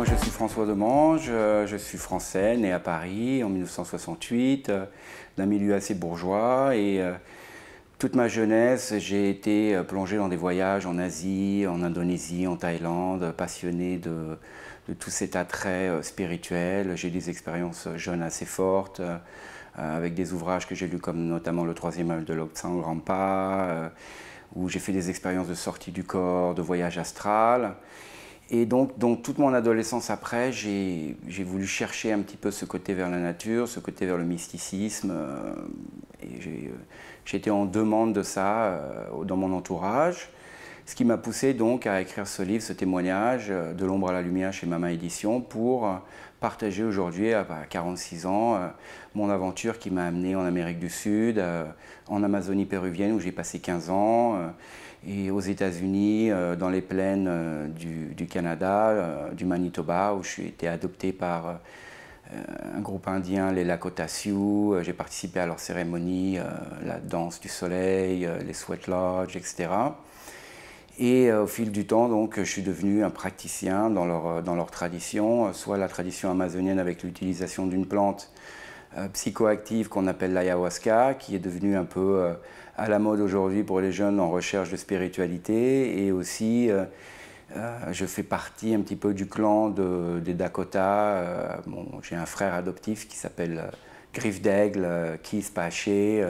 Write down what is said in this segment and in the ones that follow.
moi je suis François Demange, euh, je suis français, né à Paris en 1968, euh, d'un milieu assez bourgeois et euh, toute ma jeunesse, j'ai été plongé dans des voyages en Asie, en Indonésie, en Thaïlande, passionné de, tout cet attrait spirituel. J'ai des expériences jeunes assez fortes, avec des ouvrages que j'ai lus comme notamment Le troisième âge de Lobsang Grand où j'ai fait des expériences de sortie du corps, de voyage astral. Et donc, toute mon adolescence après, j'ai voulu chercher un petit peu ce côté vers la nature, ce côté vers le mysticisme. Euh, et euh, J'étais en demande de ça euh, dans mon entourage. Ce qui m'a poussé donc à écrire ce livre, ce témoignage euh, de l'ombre à la lumière chez Mama Édition pour euh, partager aujourd'hui, à 46 bah, ans, euh, mon aventure qui m'a amené en Amérique du Sud, en Amazonie péruvienne où j'ai passé 15 ans, et aux États-Unis, dans les plaines du, Canada, du Manitoba, où j'ai été adopté par un groupe indien, les Lakota Sioux. J'ai participé à leur cérémonie, la danse du soleil, les sweat lodge, etc. Et euh, au fil du temps, donc, je suis devenu un praticien dans leur, euh, tradition, euh, soit la tradition amazonienne avec l'utilisation d'une plante psychoactive qu'on appelle l'ayahuasca, qui est devenue un peu à la mode aujourd'hui pour les jeunes en recherche de spiritualité. Et aussi, je fais partie un petit peu du clan des Dakota. J'ai un frère adoptif qui s'appelle Griffe d'Aigle, Keith Paché,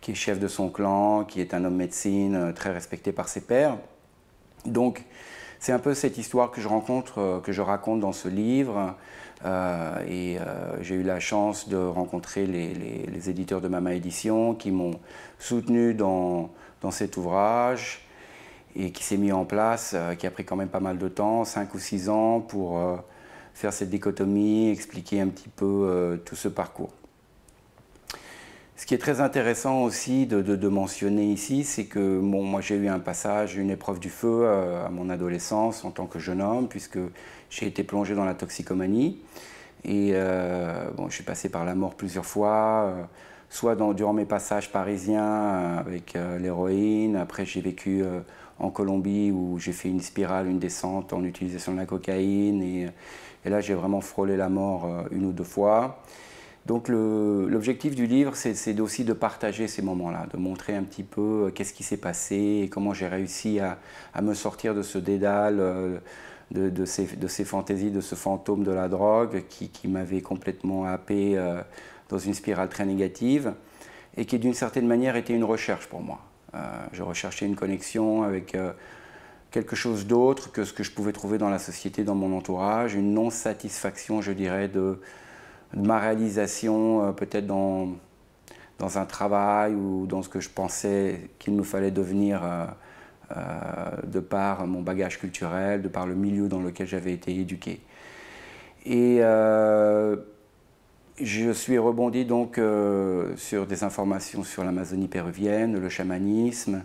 qui est chef de son clan, qui est un homme médecine très respecté par ses pairs. Donc, c'est un peu cette histoire que je rencontre, euh, que je raconte dans ce livre. Euh, et euh, j'ai eu la chance de rencontrer les, éditeurs de Mama Édition qui m'ont soutenu dans, cet ouvrage et qui s'est mis en place, qui a pris quand même pas mal de temps, 5 ou 6 ans, pour faire cette dichotomie, expliquer un petit peu tout ce parcours. Ce qui est très intéressant aussi de, mentionner ici, c'est que moi j'ai eu un passage, une épreuve du feu euh, à, mon adolescence en tant que jeune homme, puisque j'ai été plongé dans la toxicomanie. Et euh, je suis passé par la mort plusieurs fois, euh, soit durant mes passages parisiens avec l'héroïne, après j'ai vécu en Colombie où j'ai fait une spirale, une descente en utilisation de la cocaïne, et là j'ai vraiment frôlé la mort une ou deux fois. Donc l'objectif du livre, c'est aussi de partager ces moments-là, de montrer un petit peu euh, qu'est-ce qui s'est passé et comment j'ai réussi à, me sortir de ce dédale, euh, de, ces, fantaisies, de ce fantôme de la drogue qui, qui m'avait complètement happé euh, dans une spirale très négative et qui d'une certaine manière était une recherche pour moi. je recherchais une connexion avec quelque chose d'autre que ce que je pouvais trouver dans la société, dans mon entourage, une non-satisfaction, je dirais, de de ma réalisation, euh, peut-être dans, dans un travail ou dans ce que je pensais qu'il me fallait devenir euh, euh, de par mon bagage culturel, de par le milieu dans lequel j'avais été éduqué. Et je suis rebondi donc sur des informations sur l'Amazonie péruvienne, le chamanisme,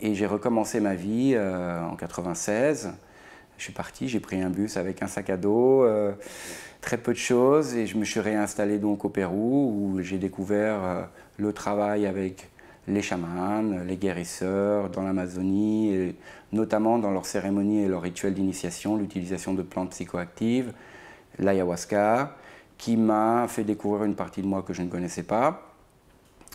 et j'ai recommencé ma vie en 96 je suis parti, j'ai pris un bus avec un sac à dos, euh, très peu de choses, et je me suis réinstallé donc au Pérou où j'ai découvert euh, le travail avec les chamans, les guérisseurs dans l'Amazonie, et notamment dans leurs cérémonies et leurs rituels d'initiation, l'utilisation de plantes psychoactives, l'ayahuasca, qui m'a fait découvrir une partie de moi que je ne connaissais pas.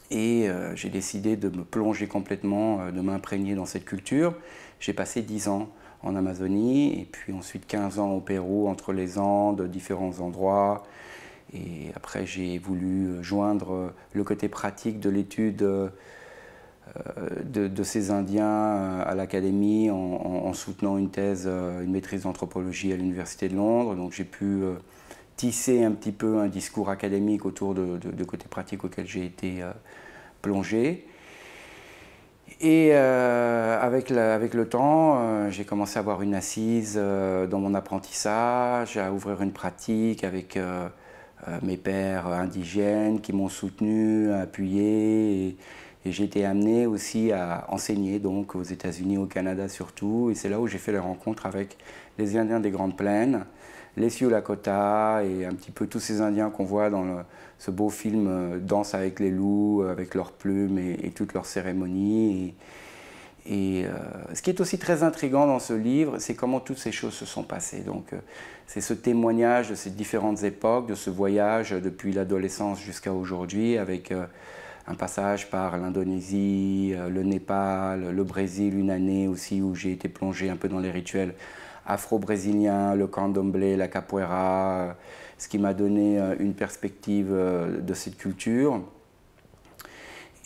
Et euh, j'ai décidé de me plonger complètement, de m'imprégner dans cette culture. J'ai passé dix ans en Amazonie, et puis ensuite 15 ans au Pérou, entre les Andes, différents endroits. Et après, j'ai voulu euh, joindre euh, le côté pratique de l'étude euh, de, ces Indiens à l'académie en, soutenant une thèse, une maîtrise d'anthropologie à l'Université de Londres. Donc j'ai pu tisser un petit peu un discours académique autour de, de côté pratique auquel j'ai été plongé. Et euh, avec, le, temps, euh, j'ai commencé à avoir une assise euh, dans mon apprentissage, à ouvrir une pratique avec mes pères indigènes qui m'ont soutenu, appuyé. Et, et j'ai été amené aussi à enseigner donc aux États-Unis, au Canada surtout. Et c'est là où j'ai fait la rencontre avec les Indiens des Grandes Plaines les Sioux Lakota et un petit peu tous ces Indiens qu'on voit dans ce beau film euh, Danse avec les loups, euh, avec leurs plumes et, toutes leurs cérémonies. Et, euh, ce qui est aussi très intrigant dans ce livre, c'est comment toutes ces choses se sont passées. Donc, c'est ce témoignage de ces différentes époques, de ce voyage depuis l'adolescence jusqu'à aujourd'hui, avec un passage par l'Indonésie, le Népal, le Brésil, une année aussi où j'ai été plongé un peu dans les rituels afro-brésilien, le candomblé, la capoeira, euh, ce qui m'a donné euh, une perspective euh, de cette culture.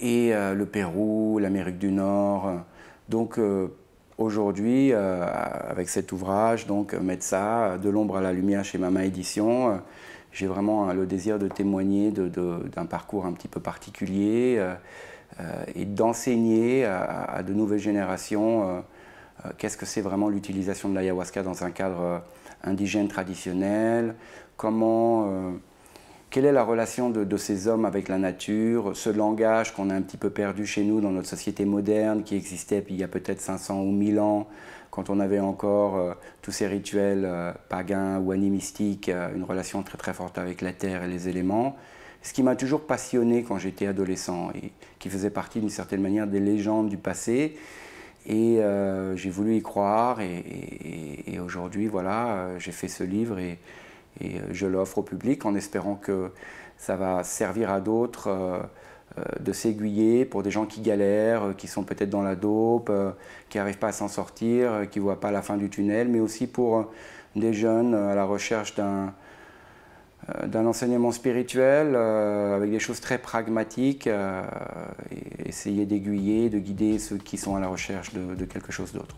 Et le Pérou, l'Amérique du Nord. Donc aujourd'hui, avec cet ouvrage, donc mettre ça de l'ombre à la lumière chez Mama Édition, j'ai vraiment le désir de témoigner d'un parcours un petit peu particulier et d'enseigner à, de nouvelles générations euh, qu'est-ce que c'est vraiment l'utilisation de l'ayahuasca dans un cadre euh, indigène traditionnel, comment, euh, quelle est la relation de, ces hommes avec la nature, ce langage qu'on a un petit peu perdu chez nous dans notre société moderne qui existait il y a peut-être 500 ou 1000 ans, quand on avait encore tous ces rituels pagains ou animistiques, une relation très très forte avec la terre et les éléments. Ce qui m'a toujours passionné quand j'étais adolescent et qui faisait partie d'une certaine manière des légendes du passé et euh, j'ai voulu y croire et, aujourd'hui, voilà, euh, j'ai fait ce livre et, euh, je l'offre au public en espérant que ça va servir à d'autres de s'aiguiller pour des gens qui galèrent, qui sont peut-être dans la dope, qui n'arrivent pas à s'en sortir, qui ne voient pas la fin du tunnel, mais aussi pour des jeunes à la recherche d'un euh, d'un enseignement spirituel euh, avec des choses très pragmatiques, euh, et essayer d'aiguiller, de guider ceux qui sont à la recherche de quelque chose d'autre.